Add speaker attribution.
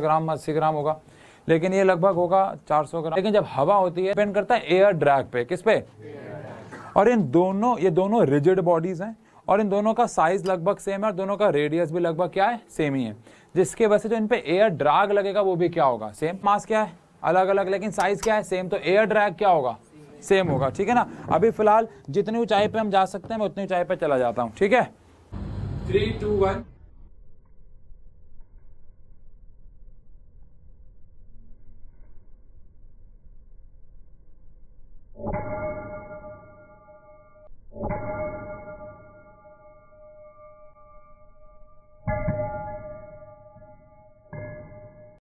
Speaker 1: ग्राम अस्सी ग्राम होगा लेकिन ये लगभग होगा 400 ग्राम लेकिन जब हवा होती है डिपेंड करता है एयर ड्रैग पे किस पे और इन दोनों ये दोनों रिजिड बॉडीज हैं और इन दोनों का साइज लगभग सेम है और दोनों का रेडियस भी लगभग क्या है सेम ही है जिसके वजह से जो इन पे एयर ड्रैग लगेगा वो भी क्या होगा सेम मास क्या है अलग अलग लेकिन साइज क्या है सेम तो एयर ड्रैग क्या होगा सेम होगा ठीक है ना अभी फिलहाल जितनी ऊंचाई पे हम जा सकते हैं मैं उतनी ऊंचाई पे चला जाता हूँ ठीक है थ्री टू वन